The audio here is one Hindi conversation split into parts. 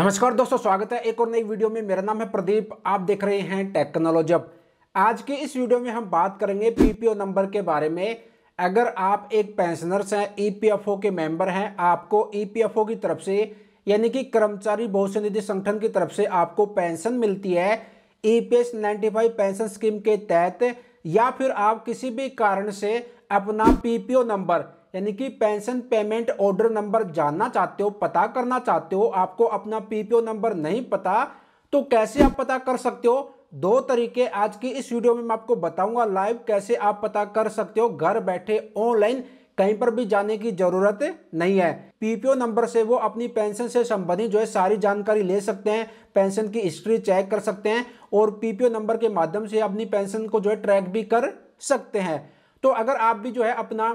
नमस्कार दोस्तों स्वागत है एक और नई वीडियो में मेरा नाम है प्रदीप आप देख रहे हैं टेक्नोलॉजी आज के इस वीडियो में हम बात करेंगे पीपीओ नंबर के बारे में अगर आप एक पेंशनर्स हैं ईपीएफओ e के मेंबर हैं आपको ईपीएफओ e की तरफ से यानी कि कर्मचारी भविष्य निधि संगठन की तरफ से आपको पेंशन मिलती है E P S pension scheme के तहत या फिर आप किसी भी कारण से अपना पीपीओ नंबर यानी कि पेंशन पेमेंट ऑर्डर नंबर जानना चाहते हो पता करना चाहते हो आपको अपना पीपीओ नंबर नहीं पता तो कैसे आप पता कर सकते हो दो तरीके आज की इस वीडियो में मैं आपको बताऊंगा लाइव कैसे आप पता कर सकते हो घर बैठे ऑनलाइन कहीं पर भी जाने की जरूरत नहीं है पीपीओ नंबर से वो अपनी पेंशन से संबंधित जो है सारी जानकारी ले सकते हैं पेंशन की हिस्ट्री चेक कर सकते हैं और पीपीओ नंबर के माध्यम से अपनी पेंशन को जो है ट्रैक भी कर सकते हैं तो अगर आप भी जो है अपना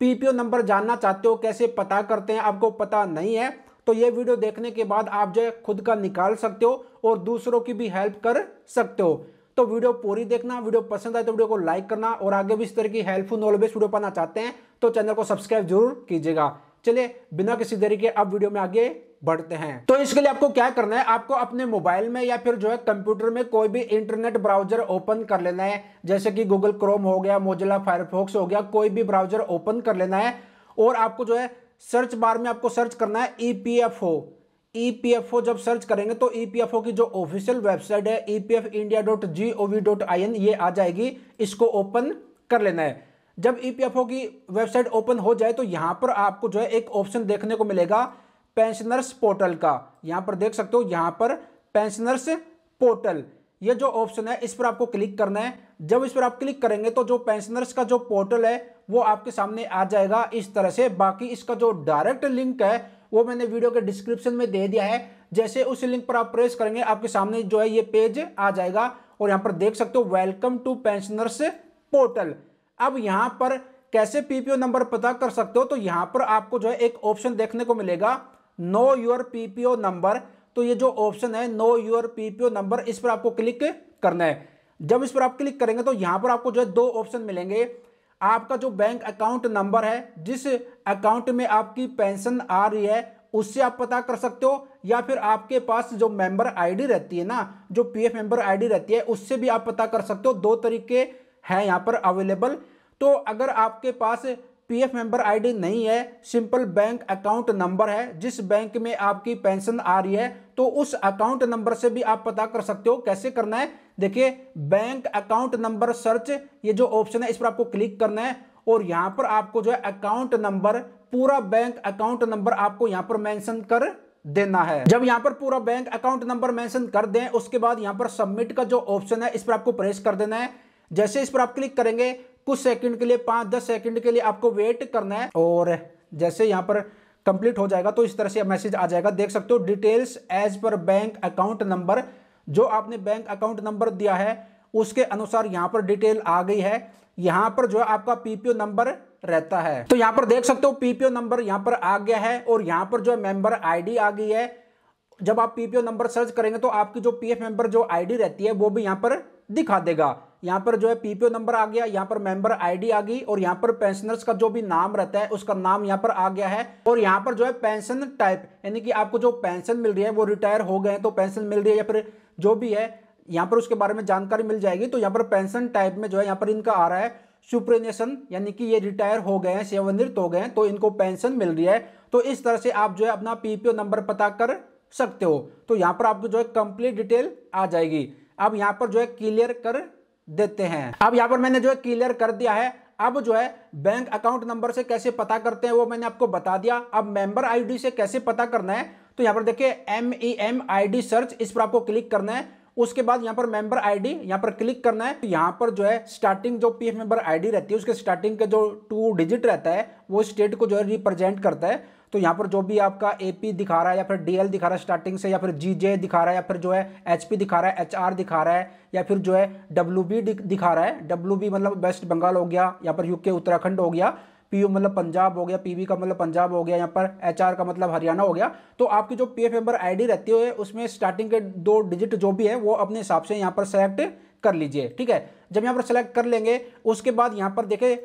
पीपीओ नंबर जानना चाहते हो कैसे पता करते हैं आपको पता नहीं है तो ये वीडियो देखने के बाद आप जो है खुद का निकाल सकते हो और दूसरों की भी हेल्प कर सकते हो तो वीडियो पूरी देखना वीडियो पसंद आए तो वीडियो को लाइक करना और आगे भी इस तरह की हेल्पफुल नॉलेज वीडियो पाना चाहते हैं तो चैनल को सब्सक्राइब जरूर कीजिएगा चलिए बिना किसी देरी के अब वीडियो में आगे बढ़ते हैं तो इसके लिए आपको क्या करना है आपको अपने मोबाइल में या फिर जो है कंप्यूटर में कोई भी इंटरनेट ब्राउजर ओपन कर लेना है जैसे कि गूगल क्रोम हो गया मोजिला फायरफॉक्स हो गया कोई भी ब्राउजर ओपन कर लेना है और आपको जो है सर्च बार में आपको सर्च करना है ईपीएफओ e ईपीएफओ e जब सर्च करेंगे तो ईपीएफओ e की जो ऑफिशियल वेबसाइट है EPF India dot G O V dot I N ये आ जाएगी इसको ओपन कर लेना है जब ईपीएफओ की वेबसाइट ओपन हो जाए तो यहां पर आपको जो है एक ऑप्शन देखने को मिलेगा पेंशनर्स पोर्टल का यहां पर देख सकते हो यहां पर पेंशनर्स पोर्टल ये जो ऑप्शन है इस पर आपको क्लिक करना है जब इस पर आप क्लिक करेंगे तो जो पेंशनर्स का जो पोर्टल है वो आपके सामने आ जाएगा इस तरह से बाकी इसका जो डायरेक्ट लिंक है वो मैंने वीडियो के डिस्क्रिप्शन में दे दिया है जैसे उस लिंक पर आप प्रेस करेंगे आपके सामने जो है ये पेज आ जाएगा और यहां पर देख सकते हो वेलकम टू पेंशनर्स पोर्टल अब यहां पर कैसे पीपीओ नंबर पता कर सकते हो तो यहां पर आपको जो है एक ऑप्शन देखने को मिलेगा नो योर पीपीओ नंबर तो ये जो ऑप्शन है नो योर पीपीओ नंबर इस पर आपको क्लिक करना है जब इस पर आप क्लिक करेंगे तो यहां पर आपको जो है दो ऑप्शन मिलेंगे आपका जो बैंक अकाउंट नंबर है जिस अकाउंट में आपकी पेंशन आ रही है उससे आप पता कर सकते हो या फिर आपके पास जो मेंबर आईडी रहती है ना जो पीएफ मेंबर आईडी रहती है उससे भी आप पता कर सकते हो दो तरीके हैं यहाँ पर अवेलेबल तो अगर आपके पास पीएफ मेंबर आईडी नहीं है सिंपल बैंक अकाउंट नंबर है जिस बैंक में आपकी पेंशन आ रही है तो उस अकाउंट नंबर से भी आप पता कर सकते हो कैसे करना है देखिए बैंक अकाउंट नंबर सर्च ये जो ऑप्शन है इस पर आपको क्लिक करना है और यहां पर आपको जो है अकाउंट नंबर पूरा बैंक अकाउंट नंबर आपको यहां पर मेंशन कर देना है जब यहां पर पूरा बैंक अकाउंट नंबर मेंशन कर दे उसके बाद यहां पर सबमिट का जो ऑप्शन है इस पर आपको प्रेस कर देना है जैसे इस पर आप क्लिक करेंगे कुछ सेकंड के लिए पांच दस सेकंड के लिए आपको वेट करना है और जैसे यहां पर कंप्लीट हो जाएगा तो इस तरह से मैसेज आ जाएगा देख सकते हो details as per bank account number जो आपने बैंक अकाउंट नंबर दिया है उसके अनुसार यहां पर डिटेल आ गई है यहां पर जो है आपका पीपीओ नंबर रहता है तो यहां पर देख सकते हो पीपीओ नंबर यहां पर आ गया है और यहां पर जो मेंबर आईडी आ गई है जब आप पीपीओ नंबर सर्च करेंगे तो आपकी जो पीएफ मेंबर जो आईडी रहती है वो भी यहां पर दिखा देगा यहाँ पर जो है पीपीओ नंबर आ गया यहाँ पर मेंबर आईडी आ गई और यहाँ पर पेंशनर्स का जो भी नाम रहता है उसका नाम यहाँ पर आ गया है और यहाँ पर जो है पेंशन टाइप यानी कि आपको जो पेंशन मिल रही है वो रिटायर हो गए तो पेंशन मिल रही है या फिर जो भी है यहाँ पर उसके बारे में जानकारी मिल जाएगी तो यहाँ पर पेंशन टाइप में जो है यहाँ पर इनका आ रहा है सुप्रेनेशन यानी कि ये रिटायर हो गए हैं सेवानिवृत्त हो गए हैं तो इनको पेंशन मिल रही है तो इस तरह से आप जो है अपना पीपीओ नंबर पता कर सकते हो तो यहाँ पर आपको जो है कंप्लीट डिटेल आ जाएगी अब यहाँ पर जो है क्लियर कर देते हैं अब यहां पर मैंने जो है क्लियर कर दिया है अब जो है बैंक अकाउंट नंबर से कैसे पता करते हैं वो मैंने आपको बता दिया अब मेंबर आईडी से कैसे पता करना है तो यहां पर देखिए M E M I search इस पर आपको क्लिक करना है उसके बाद यहां पर मेंबर आईडी यहां पर क्लिक करना है तो यहां पर जो है स्टार्टिंग जो पीएफ मेंबर आईडी रहती है उसके स्टार्टिंग के जो टू डिजिट रहता है वो स्टेट को जो है रिप्रेजेंट करता है तो यहाँ पर जो भी आपका ए दिखा रहा है या फिर डी दिखा रहा है स्टार्टिंग से या फिर जी दिखा रहा है या फिर जो है एच दिखा रहा है एच दिखा रहा है या फिर जो है डब्ल्यू दिखा रहा है डब्ल्यू मतलब वेस्ट बंगाल हो गया या फिर यूके उत्तराखंड हो गया पीओ मतलब पंजाब हो गया पीबी का मतलब पंजाब हो गया यहाँ पर एच का मतलब हरियाणा हो गया तो आपकी जो पी एफ मेंबर आई रहती है उसमें स्टार्टिंग के दो डिजिट जो भी है वो अपने हिसाब से यहाँ पर सेलेक्ट कर लीजिए ठीक है जब यहाँ पर सेलेक्ट कर लेंगे उसके बाद यहाँ पर देखें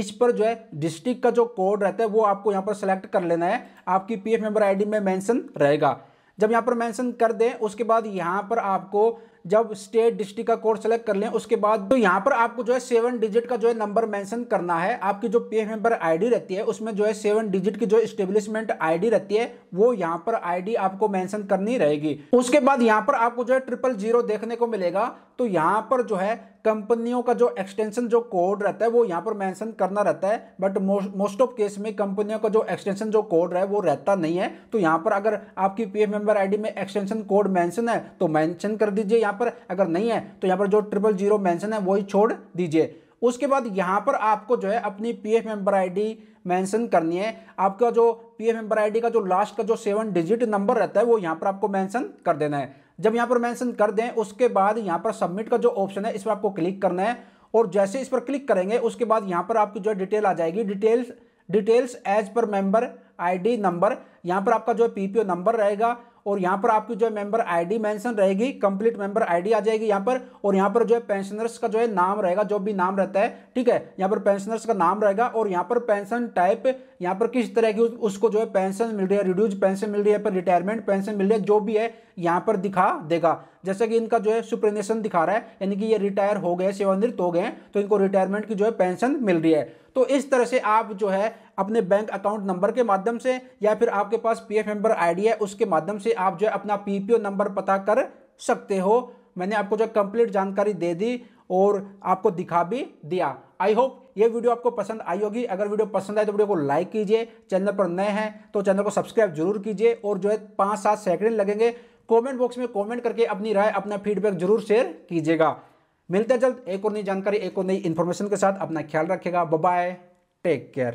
इस पर जो है डिस्ट्रिक्ट का जो कोड रहता है वो आपको यहाँ पर सेलेक्ट कर लेना है आपकी पीएफ मेंबर आईडी में मेंशन रहेगा जब यहाँ पर मेंशन कर दें उसके बाद यहाँ पर आपको जब स्टेट डिस्ट्रिक्ट का कोड सेलेक्ट कर लें उसके बाद तो यहाँ पर आपको जो है सेवन डिजिट का जो है नंबर मेंशन करना है आपकी जो पी एफ मेंबर आईडी रहती है उसमें जो है सेवन डिजिट की जो स्टेब्लिशमेंट आईडी रहती है वो यहाँ पर आई आपको मेंशन करनी रहेगी उसके बाद यहाँ पर आपको जो है ट्रिपल जीरो देखने को मिलेगा तो यहाँ पर जो है कंपनियों का जो एक्सटेंशन जो कोड रहता है वो यहाँ पर मेंशन करना रहता है बट मोस्ट ऑफ केस में कंपनियों का जो एक्सटेंशन जो कोड रहा है वो रहता नहीं है तो यहाँ पर अगर आपकी पीएफ मेंबर आईडी में एक्सटेंशन कोड मेंशन है तो मेंशन कर दीजिए यहाँ पर अगर नहीं है तो यहाँ पर जो ट्रिपल जीरो मैंशन है वही छोड़ दीजिए उसके बाद यहाँ पर आपको जो है अपनी P F member I mention करनी है आपका जो पी एफ मेम्बर आई का जो लास्ट का जो सेवन डिजिट नंबर रहता है वो यहाँ पर आपको मेंशन कर देना है जब यहाँ पर मेंशन कर दें उसके बाद यहाँ पर सबमिट का जो ऑप्शन है इस पर आपको क्लिक करना है और जैसे इस पर क्लिक करेंगे उसके बाद यहाँ पर आपकी जो है डिटेल आ जाएगी details details as per member I number यहाँ पर आपका जो है पीपीओ नंबर रहेगा और यहां पर आपकी जो है मेंबर आईडी मेंशन रहेगी कंप्लीट मेंबर आईडी आ जाएगी यहां पर और यहां पर जो है पेंशनर्स का जो है नाम रहेगा जो भी नाम रहता है ठीक है यहाँ पर पेंशनर्स का नाम रहेगा और यहां पर पेंशन टाइप यहां पर किस तरह की उसको जो है पेंशन मिल रही है रिड्यूज पेंशन मिल रही है रिटायरमेंट पेंशन मिल रही है जो भी है यहाँ पर दिखा देगा जैसे कि इनका जो है सुप्रीनेशन दिखा रहा है यानी कि ये रिटायर हो गए सेवानिवृत्त हो गए तो इनको रिटायरमेंट की जो है पेंशन मिल रही है तो इस तरह से आप जो है अपने बैंक अकाउंट नंबर के माध्यम से या फिर आपके पास पी एफ मेंबर डी है उसके माध्यम से आप जो है अपना पीपीओ नंबर पता कर सकते हो मैंने आपको जो कंप्लीट जानकारी दे दी और आपको दिखा भी दिया आई होप ये वीडियो आपको पसंद आई होगी अगर वीडियो पसंद आए तो वीडियो को लाइक कीजिए चैनल पर नए हैं तो चैनल को सब्सक्राइब जरूर कीजिए और जो है पाँच सात सेकंड लगेंगे कमेंट बॉक्स में कमेंट करके अपनी राय अपना फीडबैक जरूर शेयर कीजिएगा मिलते जल्द एक और नई जानकारी एक और नई इन्फॉर्मेशन के साथ अपना ख्याल रखेगा बाय टेक केयर